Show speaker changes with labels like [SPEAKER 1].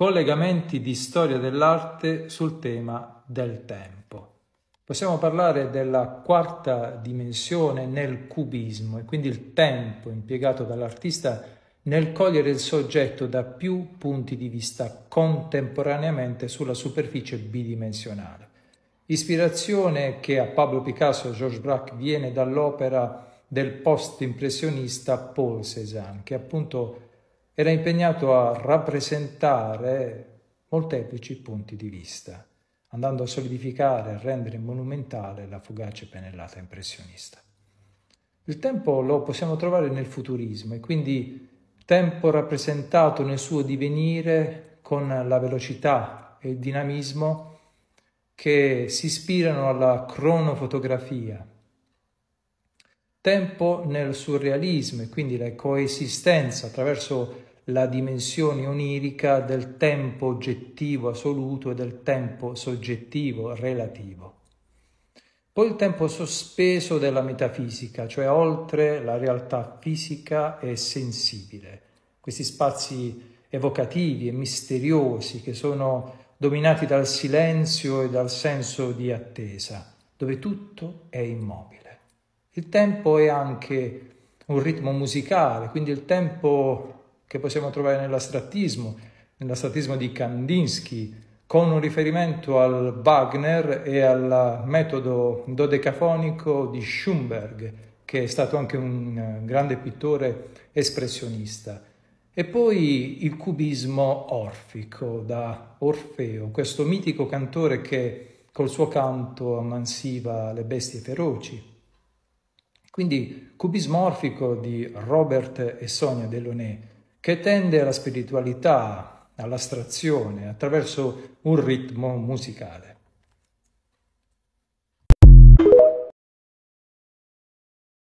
[SPEAKER 1] collegamenti di storia dell'arte sul tema del tempo. Possiamo parlare della quarta dimensione nel cubismo e quindi il tempo impiegato dall'artista nel cogliere il soggetto da più punti di vista contemporaneamente sulla superficie bidimensionale. Ispirazione che a Pablo Picasso e Georges Braque viene dall'opera del post-impressionista Paul Cézanne, che appunto era impegnato a rappresentare molteplici punti di vista, andando a solidificare, a rendere monumentale la fugace pennellata impressionista. Il tempo lo possiamo trovare nel futurismo e quindi tempo rappresentato nel suo divenire con la velocità e il dinamismo che si ispirano alla cronofotografia, tempo nel surrealismo e quindi la coesistenza attraverso la dimensione onirica del tempo oggettivo assoluto e del tempo soggettivo relativo. Poi il tempo sospeso della metafisica, cioè oltre la realtà fisica e sensibile, questi spazi evocativi e misteriosi che sono dominati dal silenzio e dal senso di attesa, dove tutto è immobile. Il tempo è anche un ritmo musicale, quindi il tempo che possiamo trovare nell'astrattismo, nell'astrattismo di Kandinsky, con un riferimento al Wagner e al metodo dodecafonico di Schoenberg, che è stato anche un eh, grande pittore espressionista. E poi il cubismo orfico da Orfeo, questo mitico cantore che col suo canto ammansiva le bestie feroci. Quindi cubismorfico di Robert e Sonia Delaunay, che tende alla spiritualità, all'astrazione, attraverso un ritmo musicale.